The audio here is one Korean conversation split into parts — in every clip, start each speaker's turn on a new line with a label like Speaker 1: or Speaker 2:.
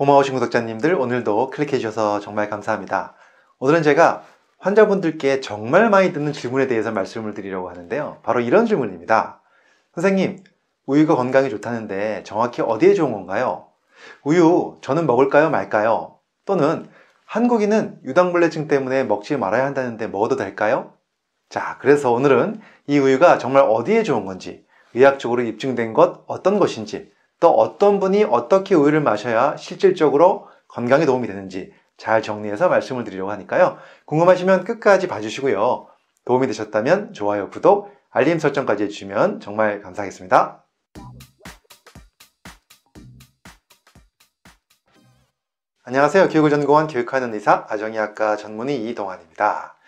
Speaker 1: 고마우신 구독자님들 오늘도 클릭해 주셔서 정말 감사합니다. 오늘은 제가 환자분들께 정말 많이 듣는 질문에 대해서 말씀을 드리려고 하는데요. 바로 이런 질문입니다. 선생님, 우유가 건강에 좋다는데 정확히 어디에 좋은 건가요? 우유, 저는 먹을까요 말까요? 또는 한국인은 유당불내증 때문에 먹지 말아야 한다는데 먹어도 될까요? 자, 그래서 오늘은 이 우유가 정말 어디에 좋은 건지, 의학적으로 입증된 것 어떤 것인지, 또 어떤 분이 어떻게 우유를 마셔야 실질적으로 건강에 도움이 되는지 잘 정리해서 말씀을 드리려고 하니까요. 궁금하시면 끝까지 봐주시고요. 도움이 되셨다면 좋아요, 구독, 알림 설정까지 해주시면 정말 감사하겠습니다. 안녕하세요. 교육을 전공한 교육하는 의사 아정의학과 전문의 이동환입니다.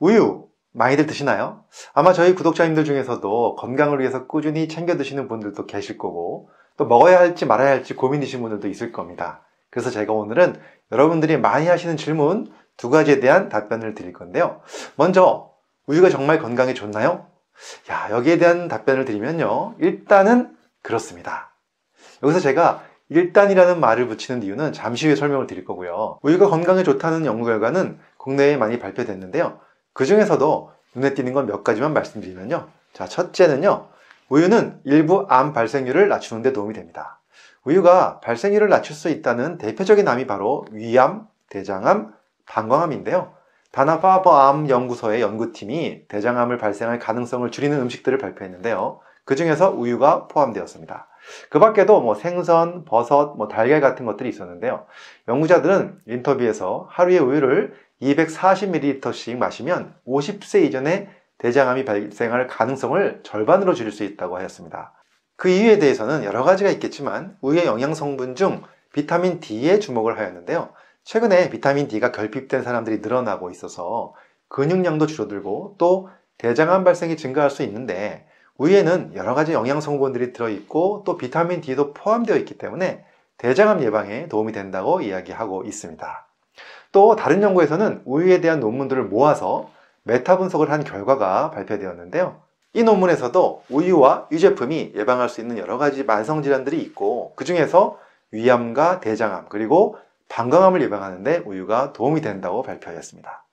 Speaker 1: 우유 많이들 드시나요? 아마 저희 구독자님들 중에서도 건강을 위해서 꾸준히 챙겨 드시는 분들도 계실 거고 또 먹어야 할지 말아야 할지 고민이신 분들도 있을 겁니다. 그래서 제가 오늘은 여러분들이 많이 하시는 질문 두 가지에 대한 답변을 드릴 건데요. 먼저, 우유가 정말 건강에 좋나요? 야, 여기에 대한 답변을 드리면요. 일단은 그렇습니다. 여기서 제가 일단이라는 말을 붙이는 이유는 잠시 후에 설명을 드릴 거고요. 우유가 건강에 좋다는 연구 결과는 국내에 많이 발표됐는데요. 그 중에서도 눈에 띄는 건 몇 가지만 말씀드리면요. 자, 첫째는요. 우유는 일부 암 발생률을 낮추는 데 도움이 됩니다. 우유가 발생률을 낮출 수 있다는 대표적인 암이 바로 위암, 대장암, 방광암인데요. 다나파버암 연구소의 연구팀이 대장암을 발생할 가능성을 줄이는 음식들을 발표했는데요. 그 중에서 우유가 포함되었습니다. 그 밖에도 뭐 생선, 버섯, 뭐 달걀 같은 것들이 있었는데요. 연구자들은 인터뷰에서 하루에 우유를 240ml씩 마시면 50세 이전에 대장암이 발생할 가능성을 절반으로 줄일 수 있다고 하였습니다. 그 이유에 대해서는 여러 가지가 있겠지만 우유의 영양 성분 중 비타민 D에 주목을 하였는데요. 최근에 비타민 D가 결핍된 사람들이 늘어나고 있어서 근육량도 줄어들고 또 대장암 발생이 증가할 수 있는데 우유에는 여러 가지 영양 성분들이 들어있고 또 비타민 D도 포함되어 있기 때문에 대장암 예방에 도움이 된다고 이야기하고 있습니다. 또 다른 연구에서는 우유에 대한 논문들을 모아서 메타 분석을 한 결과가 발표되었는데요. 이 논문에서도 우유와 유제품이 예방할 수 있는 여러 가지 만성 질환들이 있고 그 중에서 위암과 대장암 그리고 방광암을 예방하는데 우유가 도움이 된다고 발표하였습니다.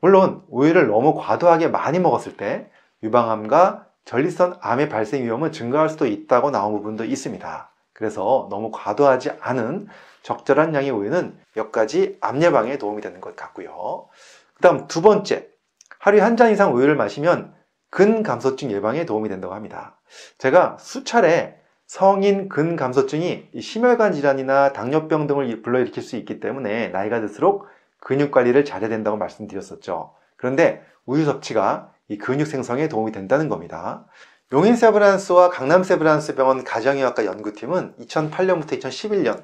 Speaker 1: 물론 우유를 너무 과도하게 많이 먹었을 때 유방암과 전립선 암의 발생 위험은 증가할 수도 있다고 나온 부분도 있습니다. 그래서 너무 과도하지 않은 적절한 양의 우유는 몇 가지 암 예방에 도움이 되는 것 같고요. 그 다음 두 번째, 하루에 한 잔 이상 우유를 마시면 근감소증 예방에 도움이 된다고 합니다. 제가 수차례 성인 근감소증이 심혈관 질환이나 당뇨병 등을 불러일으킬 수 있기 때문에 나이가 들수록 근육 관리를 잘해야 된다고 말씀드렸었죠. 그런데 우유 섭취가 이 근육 생성에 도움이 된다는 겁니다. 용인 세브란스와 강남 세브란스 병원 가정의학과 연구팀은 2008년부터 2011년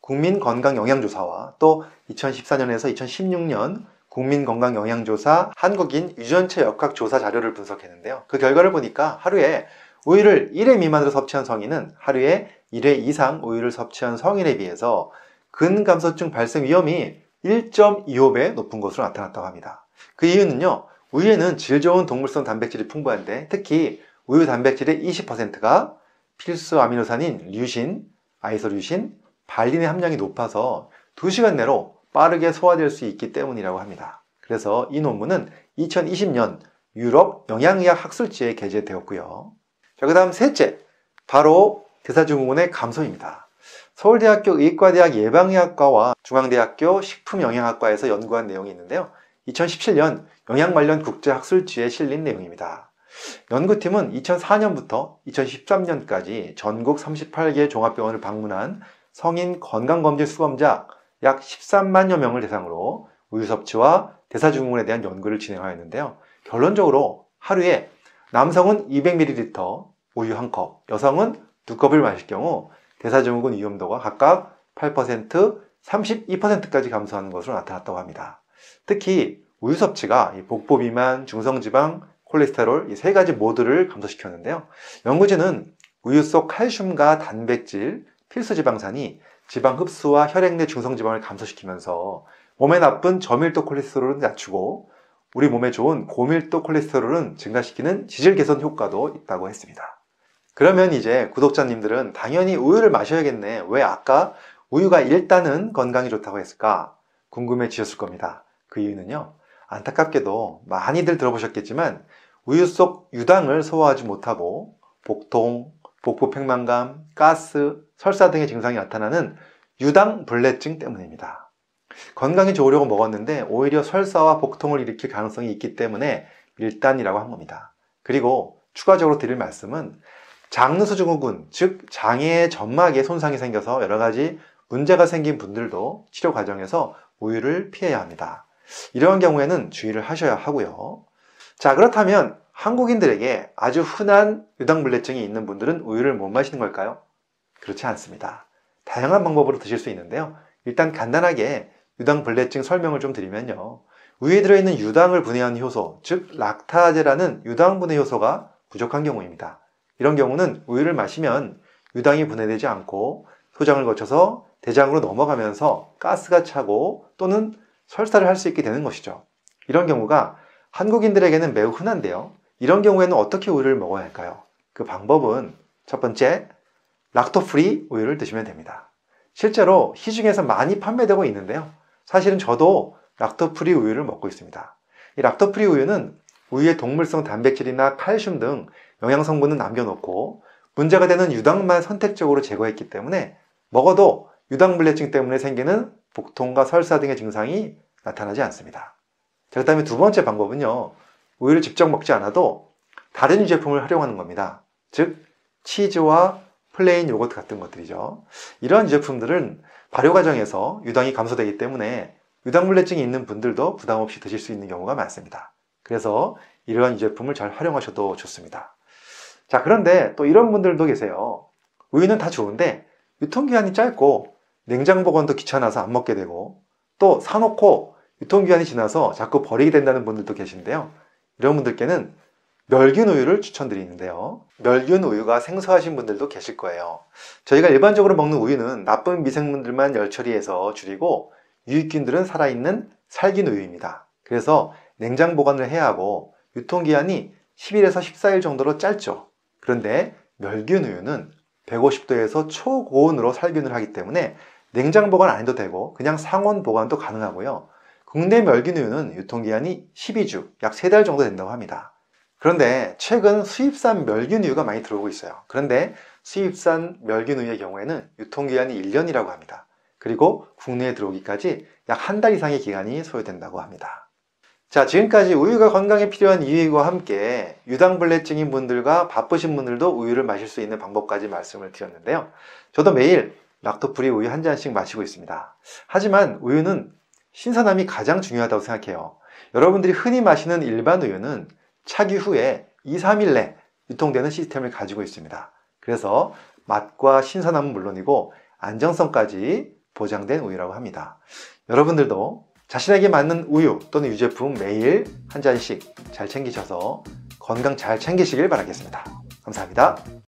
Speaker 1: 국민건강영양조사와 또 2014년에서 2016년 국민건강영양조사, 한국인 유전체 역학조사 자료를 분석했는데요. 그 결과를 보니까 하루에 우유를 1회 미만으로 섭취한 성인은 하루에 1회 이상 우유를 섭취한 성인에 비해서 근감소증 발생 위험이 1.25배 높은 것으로 나타났다고 합니다. 그 이유는요. 우유에는 질 좋은 동물성 단백질이 풍부한데 특히 우유 단백질의 20%가 필수 아미노산인 류신, 아이소류신, 발린의 함량이 높아서 2시간 내로 빠르게 소화될 수 있기 때문이라고 합니다. 그래서 이 논문은 2020년 유럽 영양의학 학술지에 게재되었고요. 자, 그 다음 셋째, 바로 대사증후군의 감소입니다. 서울대학교 의과대학 예방의학과와 중앙대학교 식품영양학과에서 연구한 내용이 있는데요. 2017년 영양 관련 국제학술지에 실린 내용입니다. 연구팀은 2004년부터 2013년까지 전국 38개 종합병원을 방문한 성인 건강검진 수검자 약 13만여 명을 대상으로 우유 섭취와 대사 증후군에 대한 연구를 진행하였는데요. 결론적으로 하루에 남성은 200ml 우유 한컵 여성은 두컵을 마실 경우 대사 증후군 위험도가 각각 8%, 32%까지 감소하는 것으로 나타났다고 합니다. 특히 우유 섭취가 복부 비만, 중성지방, 콜레스테롤 이 세 가지 모두를 감소시켰는데요. 연구진은 우유 속 칼슘과 단백질, 필수 지방산이 지방 흡수와 혈액 내 중성 지방을 감소시키면서 몸에 나쁜 저밀도 콜레스테롤은 낮추고 우리 몸에 좋은 고밀도 콜레스테롤은 증가시키는 지질 개선 효과도 있다고 했습니다. 그러면 이제 구독자님들은 당연히 우유를 마셔야겠네. 왜 아까 우유가 일단은 건강에 좋다고 했을까? 궁금해 지셨을 겁니다. 그 이유는요. 안타깝게도 많이들 들어보셨겠지만 우유 속 유당을 소화하지 못하고 복통, 복부 팽만감, 가스, 설사 등의 증상이 나타나는 유당불내증 때문입니다. 건강이 좋으려고 먹었는데 오히려 설사와 복통을 일으킬 가능성이 있기 때문에 밀단이라고 한 겁니다. 그리고 추가적으로 드릴 말씀은 장르수증후군, 즉 장애의 점막에 손상이 생겨서 여러 가지 문제가 생긴 분들도 치료 과정에서 우유를 피해야 합니다. 이러한 경우에는 주의를 하셔야 하고요. 자 그렇다면 한국인들에게 아주 흔한 유당불내증이 있는 분들은 우유를 못 마시는 걸까요? 그렇지 않습니다. 다양한 방법으로 드실 수 있는데요. 일단 간단하게 유당불내증 설명을 좀 드리면요. 우유에 들어있는 유당을 분해하는 효소, 즉 락타제라는 유당 분해 효소가 부족한 경우입니다. 이런 경우는 우유를 마시면 유당이 분해되지 않고 소장을 거쳐서 대장으로 넘어가면서 가스가 차고 또는 설사를 할 수 있게 되는 것이죠. 이런 경우가 한국인들에게는 매우 흔한데요. 이런 경우에는 어떻게 우유를 먹어야 할까요? 그 방법은 첫 번째, 락토 프리 우유를 드시면 됩니다. 실제로 시중에서 많이 판매되고 있는데요. 사실은 저도 락토 프리 우유를 먹고 있습니다. 이 락토 프리 우유는 우유의 동물성 단백질이나 칼슘 등 영양 성분은 남겨놓고 문제가 되는 유당만 선택적으로 제거했기 때문에 먹어도 유당불내증 때문에 생기는 복통과 설사 등의 증상이 나타나지 않습니다. 자, 그 다음에 두 번째 방법은요. 우유를 직접 먹지 않아도 다른 유제품을 활용하는 겁니다. 즉, 치즈와 플레인 요거트 같은 것들이죠. 이러한유 제품들은 발효 과정에서 유당이 감소되기 때문에 유당불내증이 있는 분들도 부담 없이 드실 수 있는 경우가 많습니다. 그래서 이러한 유제품을 잘 활용하셔도 좋습니다. 자, 그런데 또 이런 분들도 계세요. 우유는 다 좋은데 유통기한이 짧고 냉장 보관도 귀찮아서 안 먹게 되고 또 사놓고 유통기한이 지나서 자꾸 버리게 된다는 분들도 계신데요. 이런 분들께는 멸균 우유를 추천드리는데요. 멸균 우유가 생소하신 분들도 계실 거예요. 저희가 일반적으로 먹는 우유는 나쁜 미생물들만 열처리해서 줄이고 유익균들은 살아있는 살균 우유입니다. 그래서 냉장 보관을 해야 하고 유통기한이 10일에서 14일 정도로 짧죠. 그런데 멸균 우유는 150도에서 초고온으로 살균을 하기 때문에 냉장 보관 안 해도 되고 그냥 상온 보관도 가능하고요. 국내 멸기누유는 유통기한이 12주, 약 3달 정도 된다고 합니다. 그런데 최근 수입산 멸기누유가 많이 들어오고 있어요. 그런데 수입산 멸기누유의 경우에는 유통기한이 1년이라고 합니다. 그리고 국내에 들어오기까지 약 한 달 이상의 기간이 소요된다고 합니다. 자, 지금까지 우유가 건강에 필요한 이유와 함께 유당불내증인 분들과 바쁘신 분들도 우유를 마실 수 있는 방법까지 말씀을 드렸는데요. 저도 매일 락토프리 우유 한 잔씩 마시고 있습니다. 하지만 우유는 신선함이 가장 중요하다고 생각해요. 여러분들이 흔히 마시는 일반 우유는 차기 후에 2, 3일 내 유통되는 시스템을 가지고 있습니다. 그래서 맛과 신선함은 물론이고 안정성까지 보장된 우유라고 합니다. 여러분들도 자신에게 맞는 우유 또는 유제품 매일 한 잔씩 잘 챙기셔서 건강 잘 챙기시길 바라겠습니다. 감사합니다.